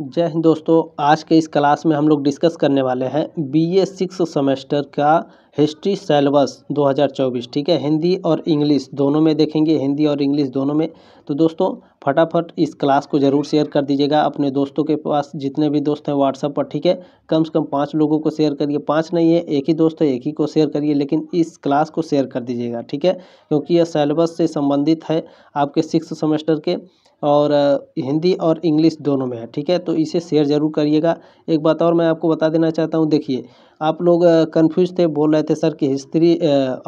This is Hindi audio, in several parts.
जय हिंद दोस्तों आज के इस क्लास में हम लोग डिस्कस करने वाले हैं बी ए सिक्स सेमेस्टर का हिस्ट्री सेलेबस 2024 ठीक है हिंदी और इंग्लिश दोनों में देखेंगे हिंदी और इंग्लिश दोनों में तो दोस्तों फटाफट इस क्लास को ज़रूर शेयर कर दीजिएगा अपने दोस्तों के पास जितने भी दोस्त हैं व्हाट्सअप पर ठीक है कम से कम पाँच लोगों को शेयर करिए पाँच नहीं है एक ही दोस्त है एक ही को शेयर करिए लेकिन इस क्लास को शेयर कर दीजिएगा ठीक है क्योंकि यह सेलेबस से संबंधित है आपके सिक्स सेमेस्टर के और हिंदी और इंग्लिश दोनों में है ठीक है तो इसे शेयर ज़रूर करिएगा एक बात और मैं आपको बता देना चाहता हूँ देखिए आप लोग कन्फ्यूज थे बोल रहे थे सर कि हिस्ट्री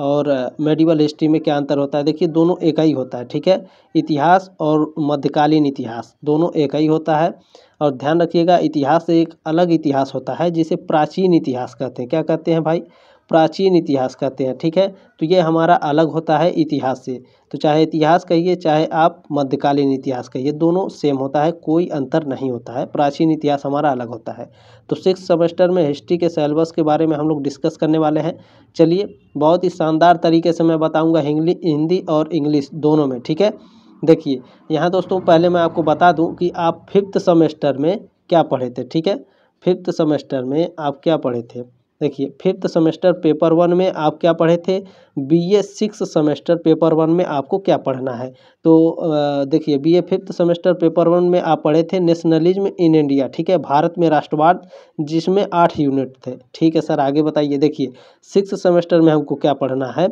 और मेडिवल हिस्ट्री में क्या अंतर होता है देखिए दोनों एक ही होता है ठीक है इतिहास और मध्यकालीन इतिहास दोनों एक ही होता है और ध्यान रखिएगा इतिहास एक अलग इतिहास होता है जिसे प्राचीन इतिहास कहते हैं क्या कहते हैं भाई प्राचीन इतिहास कहते हैं ठीक है तो ये हमारा अलग होता है इतिहास से तो चाहे इतिहास कहिए चाहे आप मध्यकालीन इतिहास कहिए दोनों सेम होता है कोई अंतर नहीं होता है प्राचीन इतिहास हमारा अलग होता है तो सिक्स सेमेस्टर में हिस्ट्री के सेलेबस के बारे में हम लोग डिस्कस करने वाले हैं चलिए बहुत ही शानदार तरीके से मैं बताऊँगा हिंदी और इंग्लिश दोनों में ठीक है देखिए यहाँ दोस्तों पहले मैं आपको बता दूँ कि आप फिफ्थ सेमेस्टर में क्या पढ़े थे ठीक है फिफ्थ सेमेस्टर में आप क्या पढ़े थे देखिए फिफ्थ सेमेस्टर पेपर वन में आप क्या पढ़े थे B A six semester paper one में आपको क्या पढ़ना है तो देखिए B A fifth semester paper one में आप पढ़े थे नेशनलिज्म इन इंडिया ठीक है भारत में राष्ट्रवाद जिसमें आठ यूनिट थे ठीक है सर आगे बताइए देखिए सिक्स सेमेस्टर में हमको क्या पढ़ना है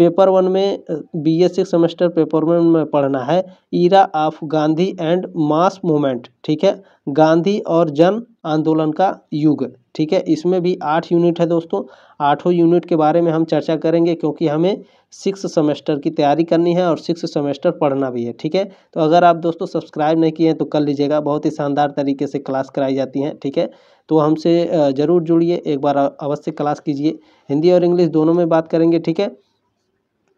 पेपर वन में B S six semester paper one में पढ़ना है era of Gandhi and mass movement ठीक है गांधी और जन आंदोलन का युग ठीक है इसमें भी आठ यूनिट है दोस्तों आठों यूनिट के बारे में हम चर्चा करेंगे क्योंकि हमें सिक्स सेमेस्टर की तैयारी करनी है और सिक्स सेमेस्टर पढ़ना भी है ठीक है तो अगर आप दोस्तों सब्सक्राइब नहीं किए हैं तो कर लीजिएगा बहुत ही शानदार तरीके से क्लास कराई जाती हैं ठीक है तो हमसे ज़रूर जुड़िए एक बार अवश्य क्लास कीजिए हिंदी और इंग्लिश दोनों में बात करेंगे ठीक है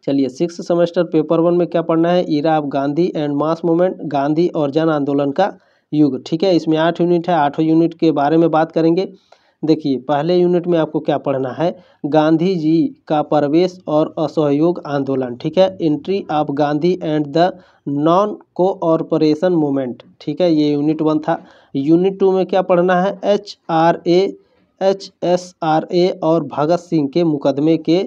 चलिए सिक्स सेमेस्टर पेपर वन में क्या पढ़ना है era of Gandhi and mass movement Gandhi और जन आंदोलन का युग ठीक है इसमें आठ यूनिट है आठों यूनिट के बारे में बात करेंगे देखिए पहले यूनिट में आपको क्या पढ़ना है गांधी जी का प्रवेश और असहयोग आंदोलन ठीक है entry of Gandhi and the non cooperation movement ठीक है ये यूनिट वन था यूनिट टू में क्या पढ़ना है H R A H S R A और भगत सिंह के मुकदमे के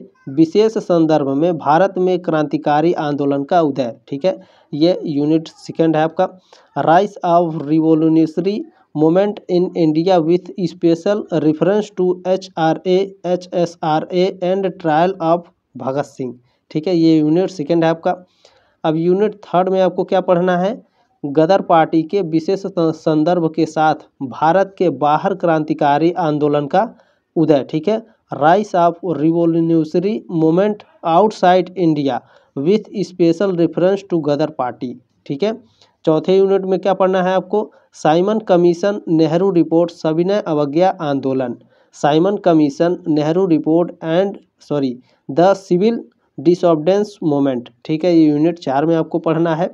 विशेष संदर्भ में भारत में क्रांतिकारी आंदोलन का उदय ठीक है ये यूनिट सेकेंड है आपका rise of revolutionary moment in India with special reference to H R A H S R A and trial of Bhagat Singh ठीक है ये यूनिट सेकेंड है आपका अब यूनिट थर्ड में आपको क्या पढ़ना है गदर पार्टी के विशेष संदर्भ के साथ भारत के बाहर क्रांतिकारी आंदोलन का उदय ठीक है rise of revolutionary moment outside India with special reference to Ghadar party ठीक है चौथे यूनिट में क्या पढ़ना है आपको साइमन कमीशन नेहरू रिपोर्ट सविनय अवज्ञा आंदोलन Simon commission Nehru report and sorry the civil disobedience moment ठीक है ये यूनिट चार में आपको पढ़ना है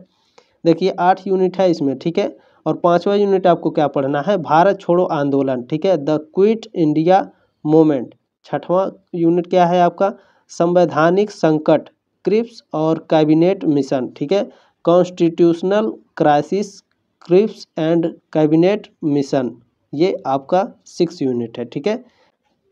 देखिए आठ यूनिट है इसमें ठीक है और पाँचवा यूनिट आपको क्या पढ़ना है भारत छोड़ो आंदोलन ठीक है द क्विट इंडिया मोमेंट छठवां यूनिट क्या है आपका संवैधानिक संकट क्रिप्स और कैबिनेट मिशन ठीक है constitutional crisis Cripps and cabinet mission ये आपका सिक्स यूनिट है ठीक है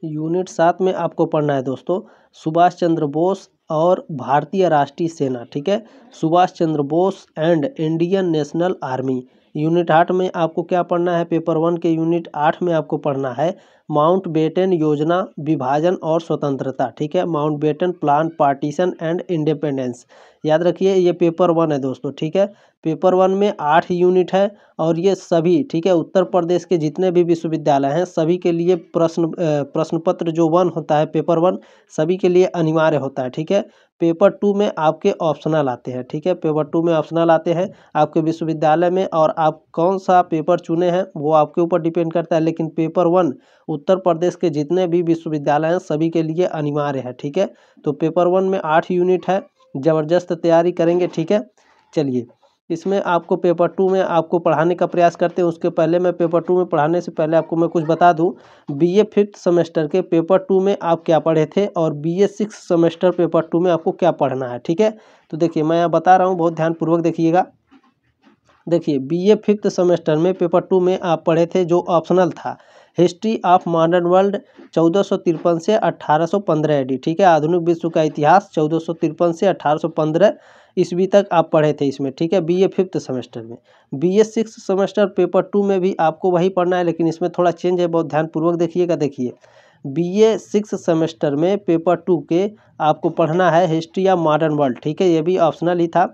यूनिट सात में आपको पढ़ना है दोस्तों सुभाष चंद्र बोस और भारतीय राष्ट्रीय सेना ठीक है Subhash Chandra Bose and Indian national army unit आठ में आपको क्या पढ़ना है पेपर वन के यूनिट आठ में आपको पढ़ना है माउंट बेटन योजना विभाजन और स्वतंत्रता ठीक है Mountbatten plan partition and independence याद रखिए ये पेपर वन है दोस्तों ठीक है पेपर वन में आठ यूनिट है और ये सभी ठीक है उत्तर प्रदेश के जितने भी विश्वविद्यालय हैं सभी के लिए प्रश्न प्रश्न पत्र जो वन होता है पेपर वन सभी के लिए अनिवार्य होता है ठीक है पेपर टू में आपके ऑप्शनल आते हैं ठीक है पेपर टू में ऑप्शनल आते हैं आपके विश्वविद्यालय में और आप कौन सा पेपर चुने हैं वो आपके ऊपर डिपेंड करता है लेकिन पेपर वन उत्तर प्रदेश के जितने भी विश्वविद्यालय हैं सभी के लिए अनिवार्य है ठीक है तो पेपर वन में आठ यूनिट है ज़बरदस्त तैयारी करेंगे ठीक है चलिए इसमें आपको पेपर टू में आपको पढ़ाने का प्रयास करते हैं उसके पहले मैं पेपर टू में पढ़ाने से पहले आपको मैं कुछ बता दूं बीए फिफ्थ सेमेस्टर के पेपर टू में आप क्या पढ़े थे और BA six semester paper two में आपको क्या पढ़ना है ठीक है तो देखिए मैं यहाँ बता रहा हूँ बहुत ध्यानपूर्वक देखिएगा देखिए बी फिफ्थ सेमेस्टर में पेपर टू में आप पढ़े थे जो ऑप्शनल था हिस्ट्री ऑफ मॉडर्न वर्ल्ड चौदह सौ तिरपन से अठारह सौ पंद्रह एडी ठीक है आधुनिक विश्व का इतिहास चौदह सौ तिरपन से अठारह सौ पंद्रह ईस्वी तक आप पढ़े थे इसमें ठीक है बीए फिफ्थ सेमेस्टर में BA six semester paper two में भी आपको वही पढ़ना है लेकिन इसमें थोड़ा चेंज है बहुत ध्यानपूर्वक देखिएगा देखिए ए सिक्स सेमेस्टर में पेपर टू के आपको पढ़ना है हिस्ट्री या मॉडर्न वर्ल्ड ठीक है ये भी ऑप्शनल ही था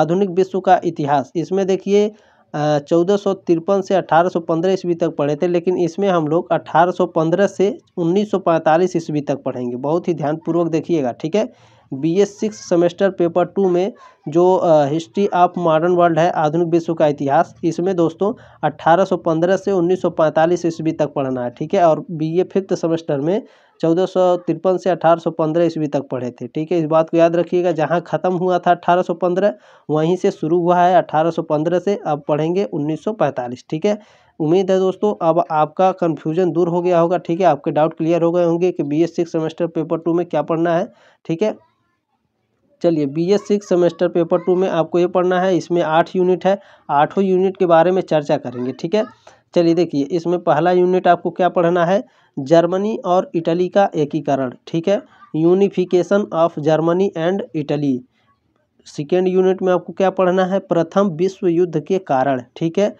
आधुनिक विश्व का इतिहास इसमें देखिए चौदह सौ तिरपन से अठारह सौ पंद्रह ईस्वी तक पढ़े थे लेकिन इसमें हम लोग अठारह सौ पंद्रह से उन्नीस सौ पैंतालीस ईस्वी तक पढ़ेंगे बहुत ही ध्यानपूर्वक देखिएगा ठीक है B S six semester paper two में जो हिस्ट्री ऑफ मॉडर्न वर्ल्ड है आधुनिक विश्व का इतिहास इसमें दोस्तों 1815 से 1945 ईस्वी तक पढ़ना है ठीक है और बी ए फिफ्थ सेमेस्टर में चौदह से 1815 ईस्वी तक पढ़े थे ठीक है इस बात को याद रखिएगा जहाँ ख़त्म हुआ था 1815 वहीं से शुरू हुआ है 1815 से अब पढ़ेंगे 1945 ठीक है उम्मीद है दोस्तों अब आपका कन्फ्यूजन दूर हो गया होगा ठीक है आपके डाउट क्लियर हो गए होंगे कि B S six semester paper two में क्या पढ़ना है ठीक है चलिए B S six semester paper two में आपको ये पढ़ना है इसमें आठ यूनिट है आठों यूनिट के बारे में चर्चा करेंगे ठीक है चलिए देखिए इसमें पहला यूनिट आपको क्या पढ़ना है जर्मनी और इटली का एकीकरण ठीक है unification of Germany and Italy second unit में आपको क्या पढ़ना है प्रथम विश्व युद्ध के कारण ठीक है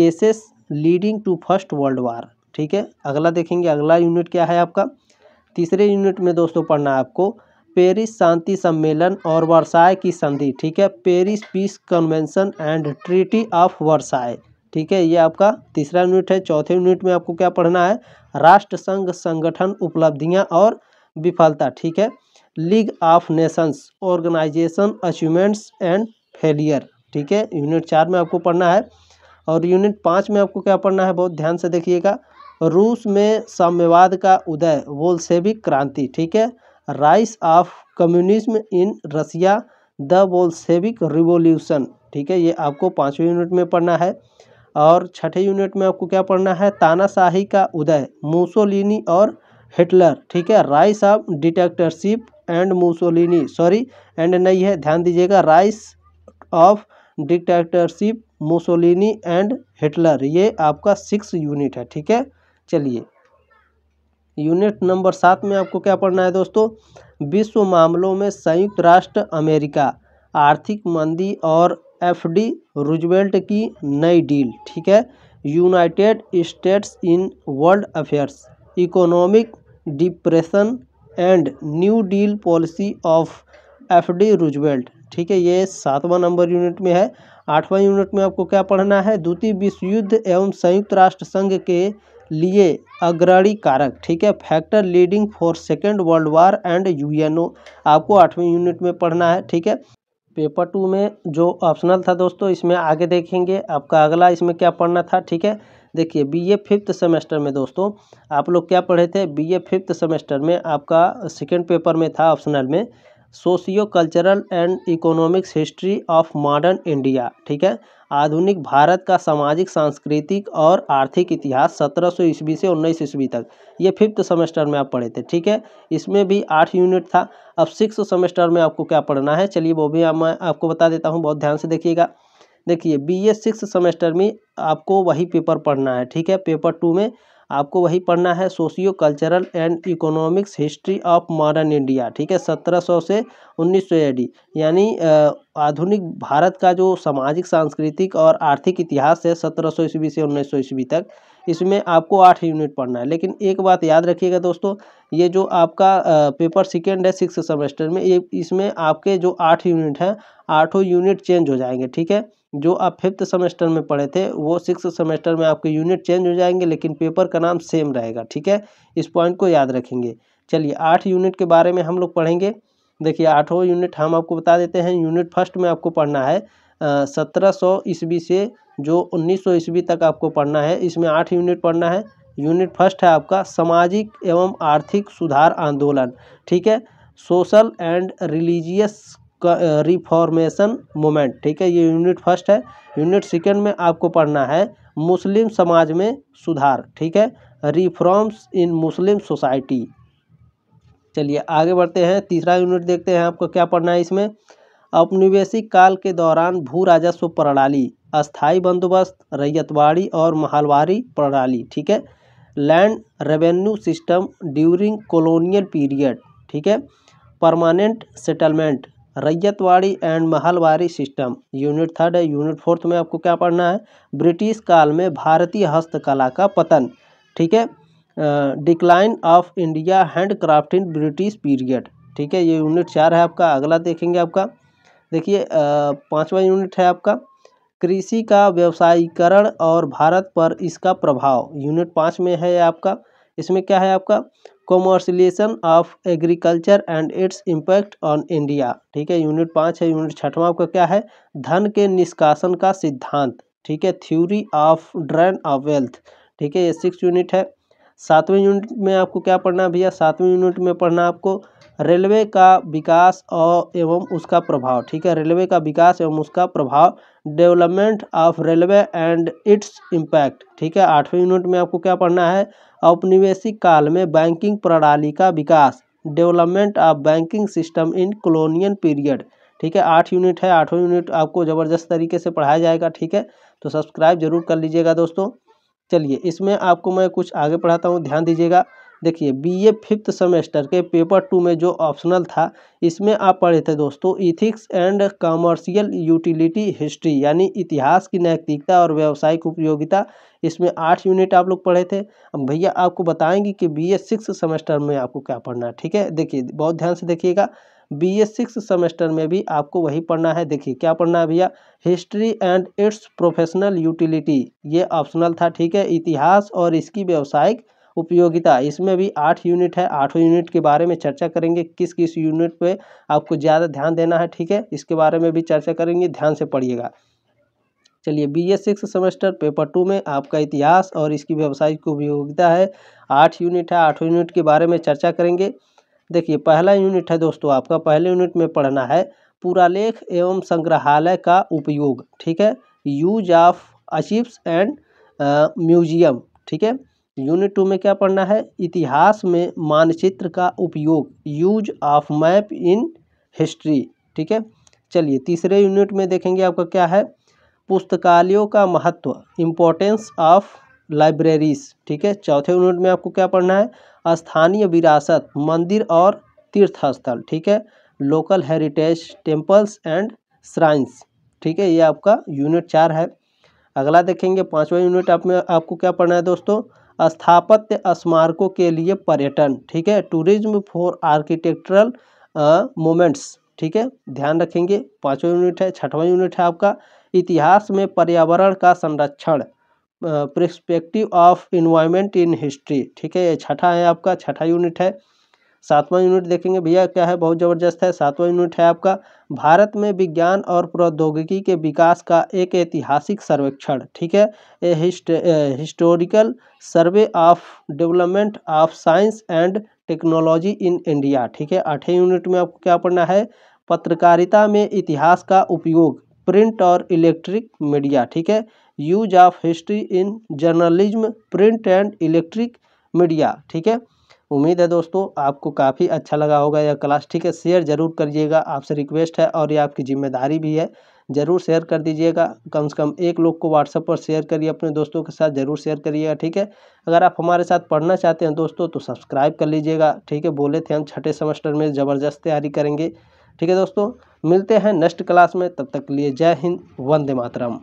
causes leading to first world war ठीक है अगला देखेंगे अगला यूनिट क्या है आपका तीसरे यूनिट में दोस्तों पढ़ना है आपको पेरिस शांति सम्मेलन और वर्षाय की संधि ठीक है Paris peace convention and treaty of Versailles ठीक है ये आपका तीसरा यूनिट है चौथे यूनिट में आपको क्या पढ़ना है राष्ट्र संघ संगठन उपलब्धियां और विफलता ठीक है League of Nations organization achievements and failure ठीक है यूनिट चार में आपको पढ़ना है और यूनिट पाँच में आपको क्या पढ़ना है बहुत ध्यान से देखिएगा रूस में साम्यवाद का उदय वोल्सेविक क्रांति ठीक है rise of communism in Russia the Bolshevik revolution ठीक है ये आपको पाँचवें यूनिट में पढ़ना है और छठे यूनिट में आपको क्या पढ़ना है तानाशाही का उदय मूसोलिनी और हिटलर ठीक है rise of dictatorship and Mussolini sorry and नहीं है ध्यान दीजिएगा rise of dictatorship Mussolini and Hitler ये आपका सिक्स यूनिट है ठीक है चलिए यूनिट नंबर सात में आपको क्या पढ़ना है दोस्तों विश्व मामलों में संयुक्त राष्ट्र अमेरिका आर्थिक मंदी और एफ डी रुजवेल्ट की नई डील ठीक है United States in world affairs economic depression and New Deal policy of F D Roosevelt ठीक है ये सातवां नंबर यूनिट में है आठवां यूनिट में आपको क्या पढ़ना है द्वितीय विश्व युद्ध एवं संयुक्त राष्ट्र संघ के लिए अग्रणी कारक ठीक है factor leading for Second World War and UNO आपको आठवीं यूनिट में पढ़ना है ठीक है पेपर टू में जो ऑप्शनल था दोस्तों इसमें आगे देखेंगे आपका अगला इसमें क्या पढ़ना था ठीक है देखिए बी ए फिफ्थ सेमेस्टर में दोस्तों आप लोग क्या पढ़े थे बी ए फिफ्थ सेमेस्टर में आपका सेकेंड पेपर में था ऑप्शनल में socio cultural and economics history of modern India ठीक है आधुनिक भारत का सामाजिक सांस्कृतिक और आर्थिक इतिहास 1700 सौ ईस्वी से उन्नीस ईस्वी तक ये फिफ्थ सेमेस्टर में आप पढ़े थे ठीक है इसमें भी आठ यूनिट था अब सिक्स सेमेस्टर में आपको क्या पढ़ना है चलिए वो भी मैं आपको बता देता हूँ बहुत ध्यान से देखिएगा देखिए बी ए सिक्स सेमेस्टर में आपको वही पेपर पढ़ना है ठीक है पेपर टू में आपको वही पढ़ना है socio cultural and economics history of modern India ठीक है सत्रह सौ से उन्नीस सौ एडी यानी आधुनिक भारत का जो सामाजिक सांस्कृतिक और आर्थिक इतिहास है सत्रह सौ ईस्वी से उन्नीस सौ ईस्वी तक इसमें आपको आठ यूनिट पढ़ना है लेकिन एक बात याद रखिएगा दोस्तों ये जो आपका पेपर सेकेंड है सिक्स सेमेस्टर में ये इसमें आपके जो आठ यूनिट हैं आठों यूनिट चेंज हो जाएंगे ठीक है जो आप फिफ्थ सेमेस्टर में पढ़े थे वो सिक्स सेमेस्टर में आपके यूनिट चेंज हो जाएंगे लेकिन पेपर का नाम सेम रहेगा ठीक है इस पॉइंट को याद रखेंगे चलिए आठ यूनिट के बारे में हम लोग पढ़ेंगे देखिए आठों यूनिट हम आपको बता देते हैं यूनिट फर्स्ट में आपको पढ़ना है सत्रह सौ ईस्वी से जो उन्नीस सौ ईस्वी तक आपको पढ़ना है इसमें आठ यूनिट पढ़ना है यूनिट फर्स्ट है आपका सामाजिक एवं आर्थिक सुधार आंदोलन ठीक है social and religious reformation movement ठीक है ये यूनिट फर्स्ट है यूनिट सेकेंड में आपको पढ़ना है मुस्लिम समाज में सुधार ठीक है रिफॉर्म्स इन मुस्लिम सोसाइटी चलिए आगे बढ़ते हैं तीसरा यूनिट देखते हैं आपको क्या पढ़ना है इसमें औपनिवेशिक काल के दौरान भू राजस्व प्रणाली अस्थाई बंदोबस्त रैयतवाड़ी और महलवारी प्रणाली ठीक है land revenue system during colonial period ठीक है permanent settlement ryotwari and mahalwari system unit third है यूनिट फोर्थ में आपको क्या पढ़ना है ब्रिटिश काल में भारतीय हस्तकला का पतन ठीक है decline of India hand craft in British period ठीक है ये यूनिट चार है आपका अगला देखेंगे आपका देखिए पाँचवा यूनिट है आपका कृषि का व्यवसायीकरण और भारत पर इसका प्रभाव यूनिट पाँच में है आपका इसमें क्या है आपका commercialisation of agriculture and its impact on India ठीक है यूनिट पाँच है यूनिट छठवा आपका क्या है धन के निष्कासन का सिद्धांत ठीक है theory of drain of wealth ठीक है ये सिक्स यूनिट है सातवें यूनिट में आपको क्या पढ़ना है भैया सातवें यूनिट में पढ़ना आपको रेलवे का विकास और एवं उसका प्रभाव ठीक है रेलवे का विकास एवं उसका प्रभाव development of railway and its impact ठीक है आठवीं यूनिट में आपको क्या पढ़ना है औपनिवेशिक काल में बैंकिंग प्रणाली का विकास development of banking system in colonial period ठीक है आठ यूनिट है आठवें यूनिट आपको ज़बरदस्त तरीके से पढ़ाया जाएगा ठीक है तो सब्सक्राइब जरूर कर लीजिएगा दोस्तों चलिए इसमें आपको मैं कुछ आगे पढ़ाता हूँ ध्यान दीजिएगा देखिए बीए फिफ्थ सेमेस्टर के पेपर टू में जो ऑप्शनल था इसमें आप पढ़े थे दोस्तों ethics and commercial utility history यानी इतिहास की नैतिकता और व्यावसायिक उपयोगिता इसमें आठ यूनिट आप लोग पढ़े थे अब भैया आपको बताएंगे कि बी ए सिक्स सेमेस्टर में आपको क्या पढ़ना है ठीक है देखिए बहुत ध्यान से देखिएगा बी ए सिक्स सेमेस्टर में भी आपको वही पढ़ना है देखिए क्या पढ़ना है भैया history and its professional utility ये ऑप्शनल था ठीक है इतिहास और इसकी व्यावसायिक उपयोगिता इसमें भी आठ यूनिट है आठों यूनिट के बारे में चर्चा करेंगे किस किस यूनिट पे आपको ज़्यादा ध्यान देना है ठीक है इसके बारे में भी चर्चा करेंगे ध्यान से पढ़िएगा चलिए B S six semester paper two में आपका इतिहास और इसकी व्यावसायिक उपयोगिता है आठ यूनिट है आठों यूनिट के बारे में चर्चा करेंगे देखिए पहला यूनिट है दोस्तों आपका पहले यूनिट में पढ़ना है पुरालेख एवं संग्रहालय का उपयोग ठीक है use of archives and museum ठीक है यूनिट टू में क्या पढ़ना है इतिहास में मानचित्र का उपयोग use of map in history ठीक है चलिए तीसरे यूनिट में देखेंगे आपका क्या है पुस्तकालयों का महत्व इम्पोर्टेंस ऑफ लाइब्रेरीज ठीक है चौथे यूनिट में आपको क्या पढ़ना है स्थानीय विरासत मंदिर और तीर्थ स्थल ठीक है local heritage temples and shrines ठीक है ये आपका यूनिट चार है अगला देखेंगे पाँचवा यूनिट आप में आपको क्या पढ़ना है दोस्तों स्थापत्य स्मारकों के लिए पर्यटन ठीक है टूरिज्म फॉर आर्किटेक्चरल मोमेंट्स ठीक है ध्यान रखेंगे पाँचवा यूनिट है छठवा यूनिट है आपका इतिहास में पर्यावरण का संरक्षण perspective of environment in history ठीक है ये छठा है आपका छठा यूनिट है सातवां यूनिट देखेंगे भैया क्या है बहुत ज़बरदस्त है सातवां यूनिट है आपका भारत में विज्ञान और प्रौद्योगिकी के विकास का एक ऐतिहासिक सर्वेक्षण ठीक है a hist historical survey of development of science and technology in India ठीक है आठवें यूनिट में आपको क्या पढ़ना है पत्रकारिता में इतिहास का उपयोग प्रिंट और इलेक्ट्रिक मीडिया ठीक है use of history in journalism print and electric media ठीक है उम्मीद है दोस्तों आपको काफ़ी अच्छा लगा होगा यह क्लास ठीक है शेयर ज़रूर करिएगा आपसे रिक्वेस्ट है और ये आपकी जिम्मेदारी भी है ज़रूर शेयर कर दीजिएगा कम से कम एक लोग को व्हाट्सअप पर शेयर करिए अपने दोस्तों के साथ ज़रूर शेयर करिएगा ठीक है अगर आप हमारे साथ पढ़ना चाहते हैं दोस्तों तो सब्सक्राइब कर लीजिएगा ठीक है बोले थे हम छठे सेमेस्टर में ज़बरदस्त तैयारी करेंगे ठीक है दोस्तों मिलते हैं नेक्स्ट क्लास में तब तक के लिए जय हिंद वंदे मातरम